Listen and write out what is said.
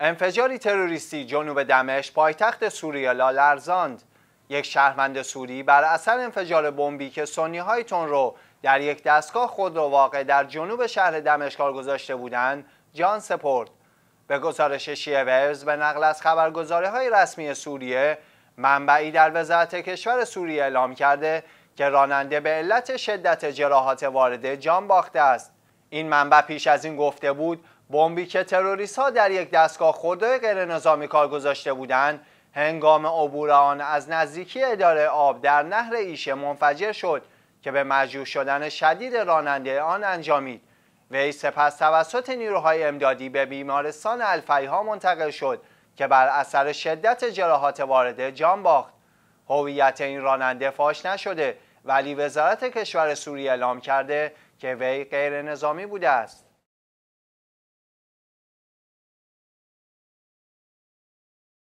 انفجاری تروریستی جنوب دمشق پایتخت سوریه لا لرزاند یک شهروند سوری بر اثر انفجار بمبی که سنی های تون رو در یک دستگاه خود رو واقع در جنوب شهر دمشق گذاشته بودند جان سپرد به گزارش شیورز به نقل از خبرگزاری های رسمی سوریه منبعی در وزارت کشور سوریه اعلام کرده که راننده به علت شدت جراحات وارده جان باخته است این منبع پیش از این گفته بود بمبی که تروریست ها در یک دستگاه خورده غیر نظامی کار گذاشته بودند هنگام عبور آن از نزدیکی اداره آب در نهر ایشه منفجر شد که به مجروح شدن شدید راننده آن انجامید وی سپس توسط نیروهای امدادی به بیمارستان الفیها منتقل شد که بر اثر شدت جراحات وارده جان باخت هویت این راننده فاش نشده ولی وزارت کشور سوریه اعلام کرده که وی غیر نظامی بوده است